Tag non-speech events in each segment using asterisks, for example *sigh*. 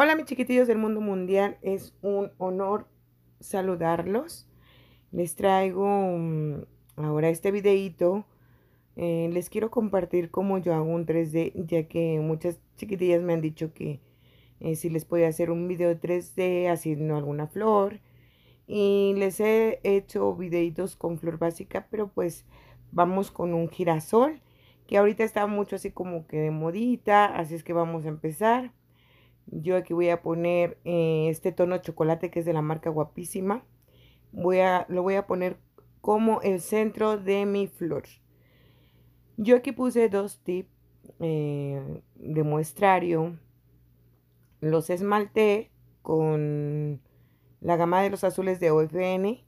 Hola mis chiquitillos del mundo mundial, es un honor saludarlos. Les traigo mm, ahora este videito. Eh, les quiero compartir cómo yo hago un 3D, ya que muchas chiquitillas me han dicho que eh, si les podía hacer un video 3D haciendo alguna flor. Y les he hecho videitos con flor básica, pero pues vamos con un girasol, que ahorita está mucho así como que de modita, así es que vamos a empezar. Yo aquí voy a poner eh, este tono chocolate que es de la marca Guapísima. Voy a, lo voy a poner como el centro de mi flor. Yo aquí puse dos tips eh, de muestrario. Los esmalté con la gama de los azules de OFN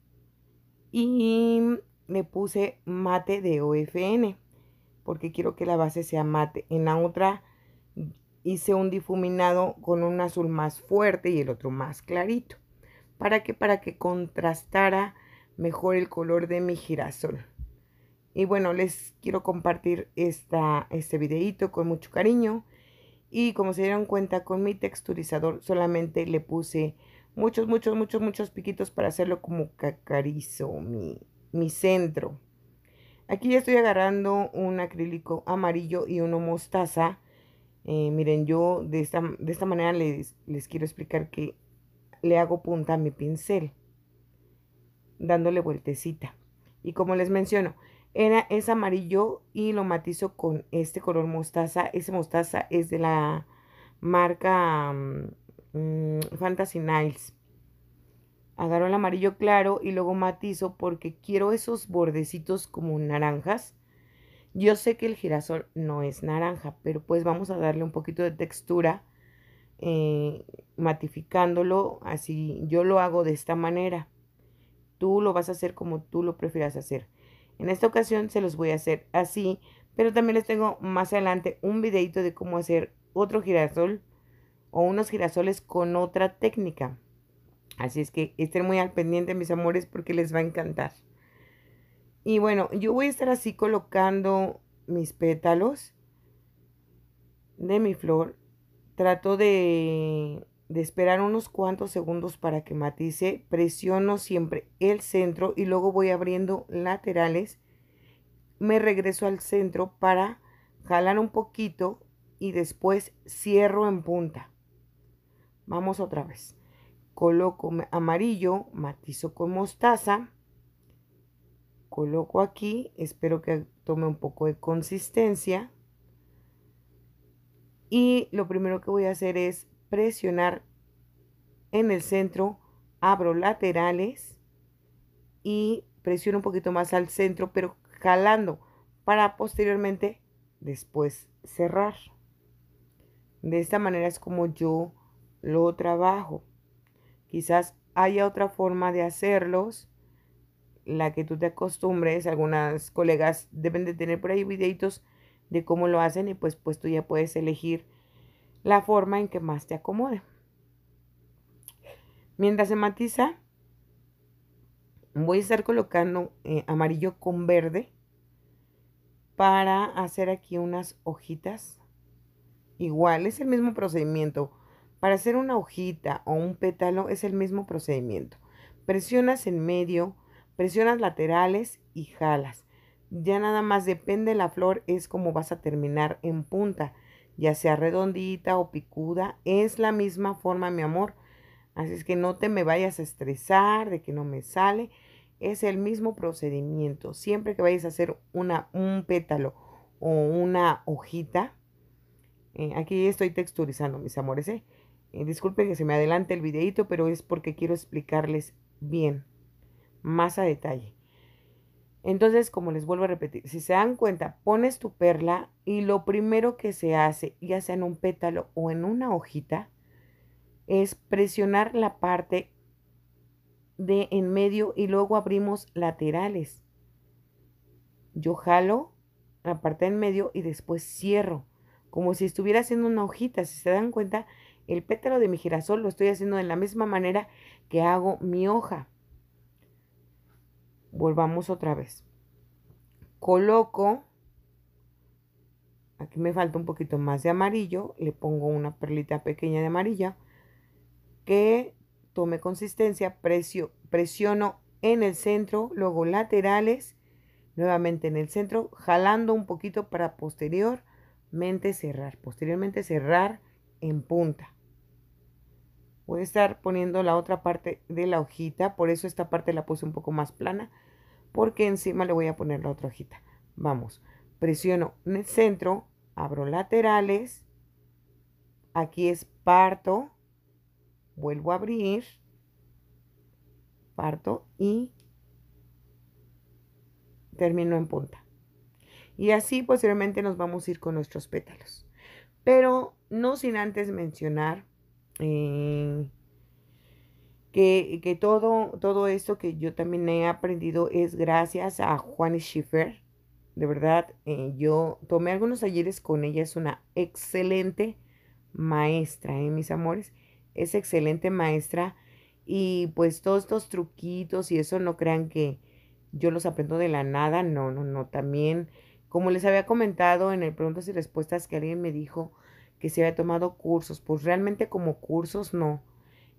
y me puse mate de OFN porque quiero que la base sea mate. En la otra hice un difuminado con un azul más fuerte y el otro más clarito. ¿Para que Para que contrastara mejor el color de mi girasol. Y bueno, les quiero compartir este videito con mucho cariño. Y como se dieron cuenta, con mi texturizador solamente le puse muchos, muchos, muchos, muchos piquitos para hacerlo como cacarizo, mi, mi centro. Aquí ya estoy agarrando un acrílico amarillo y uno mostaza eh, miren, yo de esta, manera les, quiero explicar que le hago punta a mi pincel, dándole vueltecita. Y como les menciono, era, es amarillo y lo matizo con este color mostaza. Ese mostaza es de la marca mm, Fantasy Niles. Agarro el amarillo claro y luego matizo porque quiero esos bordecitos como naranjas yo sé que el girasol no es naranja, pero pues vamos a darle un poquito de textura eh, matificándolo. Así yo lo hago de esta manera. Tú lo vas a hacer como tú lo prefieras hacer. En esta ocasión se los voy a hacer así, pero también les tengo más adelante un videito de cómo hacer otro girasol o unos girasoles con otra técnica. Así es que estén muy al pendiente, mis amores, porque les va a encantar. Y bueno, yo voy a estar así colocando mis pétalos de mi flor. Trato de, esperar unos cuantos segundos para que matice. Presiono siempre el centro y luego voy abriendo laterales. Me regreso al centro para jalar un poquito y después cierro en punta. Vamos otra vez. Coloco amarillo, matizo con mostaza coloco aquí, espero que tome un poco de consistencia. Y lo primero que voy a hacer es presionar en el centro, abro laterales y presiono un poquito más al centro, pero jalando para posteriormente después cerrar. De esta manera es como yo lo trabajo. Quizás haya otra forma de hacerlos la que tú te acostumbres. Algunas colegas deben de tener por ahí videitos de cómo lo hacen y pues, pues tú ya puedes elegir la forma en que más te acomode. Mientras se matiza, voy a estar colocando eh, amarillo con verde para hacer aquí unas hojitas. Igual, es el mismo procedimiento. Para hacer una hojita o un pétalo es el mismo procedimiento. Presionas en medio, Presionas laterales y jalas. Ya nada más depende de la flor es como vas a terminar en punta, ya sea redondita o picuda, es la misma forma, mi amor. Así es que no te me vayas a estresar de que no me sale. Es el mismo procedimiento. Siempre que vayas a hacer una, un pétalo o una hojita, eh, aquí estoy texturizando, mis amores. ¿eh? Eh, disculpen que se me adelante el videito, pero es porque quiero explicarles bien más a detalle. Entonces, como les vuelvo a repetir, si se dan cuenta, pones tu perla y lo primero que se hace, ya sea en un pétalo o en una hojita, es presionar la parte de en medio y luego abrimos laterales. Yo jalo la parte en medio y después cierro, como si estuviera haciendo una hojita. Si se dan cuenta, el pétalo de mi girasol lo estoy haciendo de la misma manera que hago mi hoja. Volvamos otra vez. Coloco, aquí me falta un poquito más de amarillo, le pongo una perlita pequeña de amarilla que tome consistencia, presiono en el centro, luego laterales, nuevamente en el centro, jalando un poquito para posteriormente cerrar, posteriormente cerrar en punta voy a estar poniendo la otra parte de la hojita, por eso esta parte la puse un poco más plana, porque encima le voy a poner la otra hojita. Vamos, presiono en el centro, abro laterales, aquí es parto, vuelvo a abrir, parto y termino en punta. Y así posteriormente nos vamos a ir con nuestros pétalos. Pero no sin antes mencionar eh, que, todo, todo esto que yo también he aprendido es gracias a Juan Schiffer. De verdad, eh, yo tomé algunos talleres con ella, es una excelente maestra, eh, mis amores, es excelente maestra. Y pues todos estos truquitos y eso no crean que yo los aprendo de la nada, no, no, no, también, como les había comentado en el preguntas y respuestas que alguien me dijo, que se había tomado cursos, pues realmente como cursos no.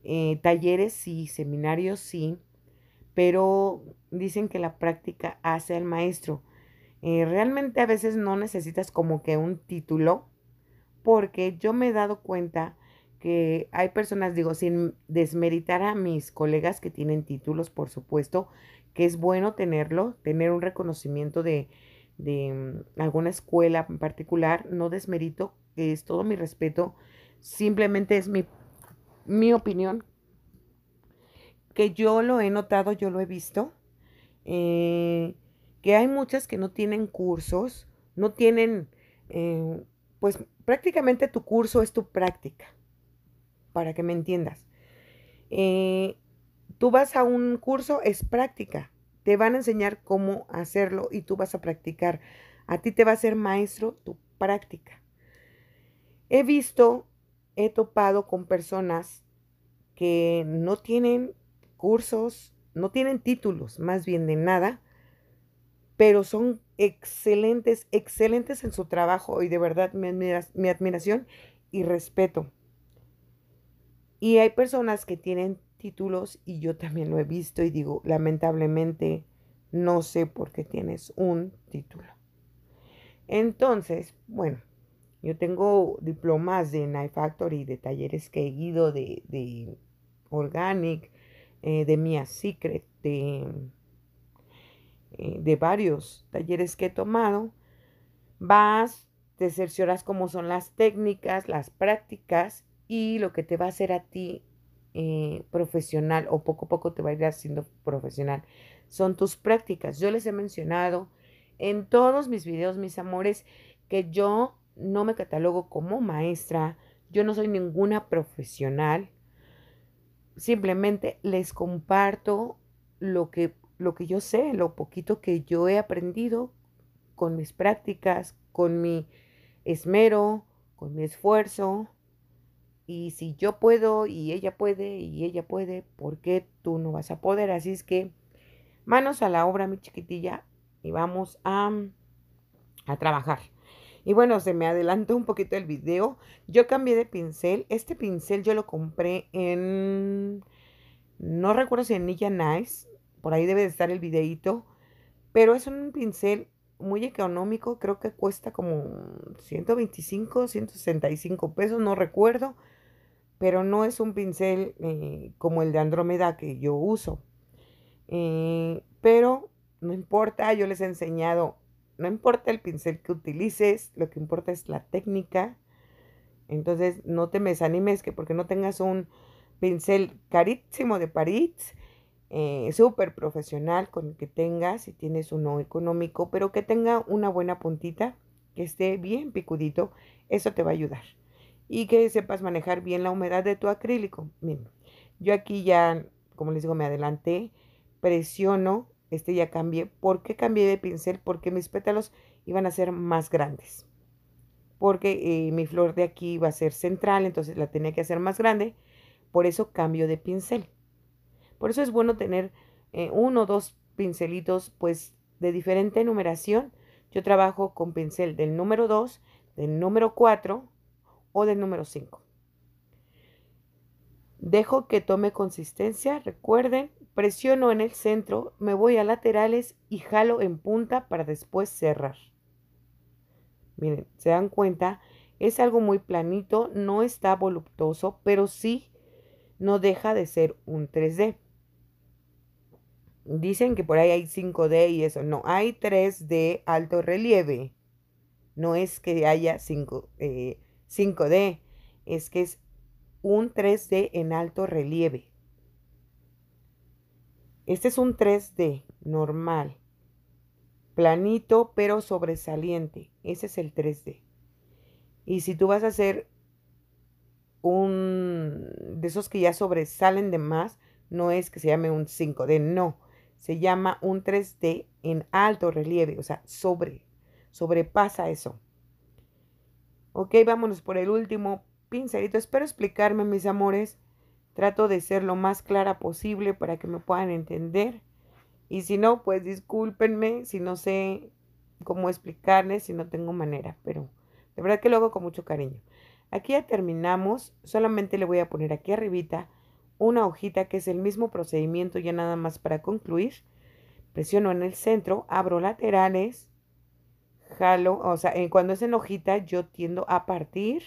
Eh, talleres sí, seminarios sí, pero dicen que la práctica hace al maestro. Eh, realmente a veces no necesitas como que un título, porque yo me he dado cuenta que hay personas, digo, sin desmeritar a mis colegas que tienen títulos, por supuesto, que es bueno tenerlo, tener un reconocimiento de de mm, alguna escuela en particular, no desmerito, es todo mi respeto, simplemente es mi, opinión, que yo lo he notado, yo lo he visto, eh, que hay muchas que no tienen cursos, no tienen, eh, pues prácticamente tu curso es tu práctica, para que me entiendas. Eh, tú vas a un curso, es práctica, te van a enseñar cómo hacerlo y tú vas a practicar. A ti te va a ser maestro tu práctica. He visto, he topado con personas que no tienen cursos, no tienen títulos, más bien de nada, pero son excelentes, excelentes en su trabajo y de verdad mi, mi admiración y respeto. Y hay personas que tienen títulos y yo también lo he visto y digo, lamentablemente no sé por qué tienes un título. Entonces, bueno, yo tengo diplomas de Night Factory, de talleres que he ido, de, de Organic, eh, de Mia Secret, de, eh, de varios talleres que he tomado. Vas, te cercioras cómo son las técnicas, las prácticas y lo que te va a hacer a ti eh, profesional o poco a poco te va a ir haciendo profesional. Son tus prácticas. Yo les he mencionado en todos mis videos, mis amores, que yo no me catalogo como maestra, yo no soy ninguna profesional. Simplemente les comparto lo que, lo que yo sé, lo poquito que yo he aprendido con mis prácticas, con mi esmero, con mi esfuerzo, y si yo puedo y ella puede y ella puede, ¿por qué tú no vas a poder? Así es que manos a la obra, mi chiquitilla, y vamos a, trabajar. Y bueno, se me adelantó un poquito el video. Yo cambié de pincel. Este pincel yo lo compré en... No recuerdo si en Nilla Nice. Por ahí debe de estar el videito. Pero es un pincel muy económico. Creo que cuesta como 125, 165 pesos. No recuerdo pero no es un pincel eh, como el de Andrómeda que yo uso. Eh, pero no importa, yo les he enseñado, no importa el pincel que utilices, lo que importa es la técnica. Entonces no te desanimes que porque no tengas un pincel carísimo de París, eh, súper profesional con el que tengas, si tienes uno económico, pero que tenga una buena puntita, que esté bien picudito, eso te va a ayudar y que sepas manejar bien la humedad de tu acrílico. Miren, yo aquí ya, como les digo, me adelanté, presiono, este ya cambié. ¿Por qué cambié de pincel? Porque mis pétalos iban a ser más grandes. Porque eh, mi flor de aquí iba a ser central, entonces la tenía que hacer más grande. Por eso cambio de pincel. Por eso es bueno tener eh, uno o dos pincelitos pues de diferente numeración. Yo trabajo con pincel del número 2, del número 4, o del número 5. Dejo que tome consistencia, recuerden, presiono en el centro, me voy a laterales y jalo en punta para después cerrar. Miren, se dan cuenta, es algo muy planito, no está voluptuoso, pero sí no deja de ser un 3D. Dicen que por ahí hay 5D y eso. No, hay 3D alto relieve. No es que haya 5, eh, 5D es que es un 3D en alto relieve. Este es un 3D normal, planito pero sobresaliente. Ese es el 3D. Y si tú vas a hacer un de esos que ya sobresalen de más, no es que se llame un 5D, no. Se llama un 3D en alto relieve, o sea, sobre, sobrepasa eso. Ok, vámonos por el último pincelito. Espero explicarme, mis amores. Trato de ser lo más clara posible para que me puedan entender. Y si no, pues discúlpenme si no sé cómo explicarles, si no tengo manera, pero de verdad que lo hago con mucho cariño. Aquí ya terminamos, solamente le voy a poner aquí arribita una hojita que es el mismo procedimiento ya nada más para concluir. Presiono en el centro, abro laterales jalo, o sea, en, cuando es en hojita yo tiendo a partir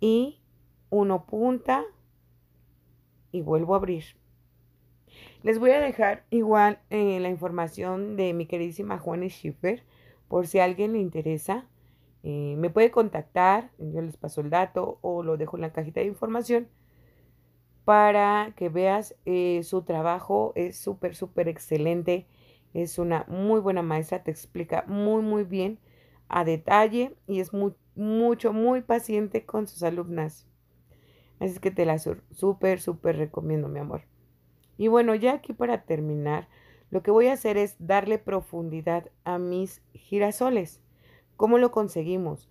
y uno punta y vuelvo a abrir. Les voy a dejar igual eh, la información de mi queridísima Juana Schiffer por si a alguien le interesa. Eh, me puede contactar, yo les paso el dato o lo dejo en la cajita de información para que veas eh, su trabajo. Es súper, súper excelente es una muy buena maestra, te explica muy, muy bien a detalle y es muy, mucho, muy paciente con sus alumnas. Así que te la súper, súper recomiendo, mi amor. Y bueno, ya aquí para terminar, lo que voy a hacer es darle profundidad a mis girasoles. ¿Cómo lo conseguimos?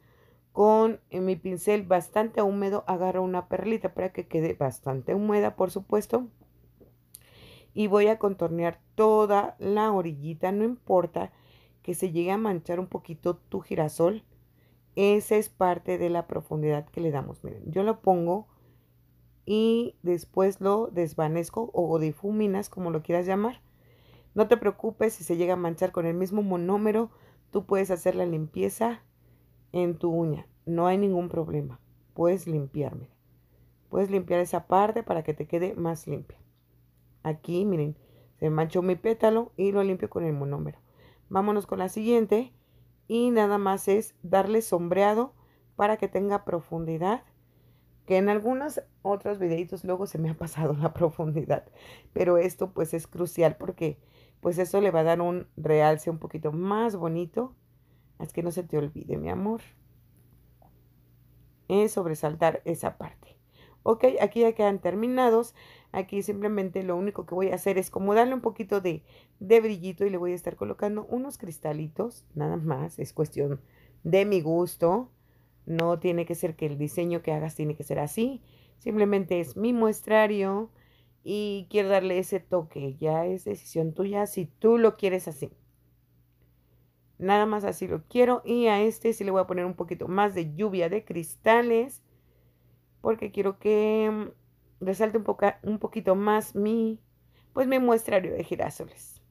Con mi pincel bastante húmedo agarro una perlita para que quede bastante húmeda, por supuesto y voy a contornear toda la orillita, no importa que se llegue a manchar un poquito tu girasol, esa es parte de la profundidad que le damos. Miren, yo lo pongo y después lo desvanezco o difuminas, como lo quieras llamar. No te preocupes si se llega a manchar con el mismo monómero, tú puedes hacer la limpieza en tu uña, no hay ningún problema. Puedes limpiar, miren. Puedes limpiar esa parte para que te quede más limpia. Aquí, miren, se manchó mi pétalo y lo limpio con el monómero. Vámonos con la siguiente y nada más es darle sombreado para que tenga profundidad. Que en algunos otros videitos luego se me ha pasado la *laughs* profundidad. Pero esto pues es crucial porque pues eso le va a dar un realce un poquito más bonito. Así que no se te olvide mi amor. Es sobresaltar esa parte. Ok, aquí ya quedan terminados. Aquí simplemente lo único que voy a hacer es como darle un poquito de, brillito y le voy a estar colocando unos cristalitos, nada más. Es cuestión de mi gusto. No tiene que ser que el diseño que hagas tiene que ser así. Simplemente es mi muestrario y quiero darle ese toque. Ya es decisión tuya si tú lo quieres así. Nada más así lo quiero. Y a este sí le voy a poner un poquito más de lluvia de cristales porque quiero que mm, resalte un, poquito más mi, pues mi muestrario de girasoles.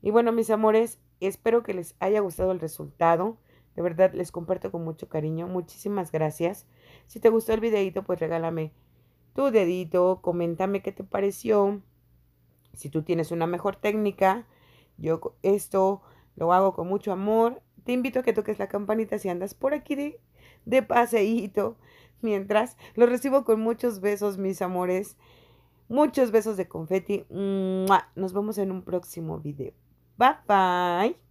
Y bueno, mis amores, espero que les haya gustado el resultado. De verdad, les comparto con mucho cariño. Muchísimas gracias. Si te gustó el videito, pues regálame tu dedito, coméntame qué te pareció. Si tú tienes una mejor técnica, yo esto lo hago con mucho amor. Te invito a que toques la campanita si andas por aquí de de paseíto. Mientras, los recibo con muchos besos, mis amores. Muchos besos de confeti. Nos vemos en un próximo video. Bye bye.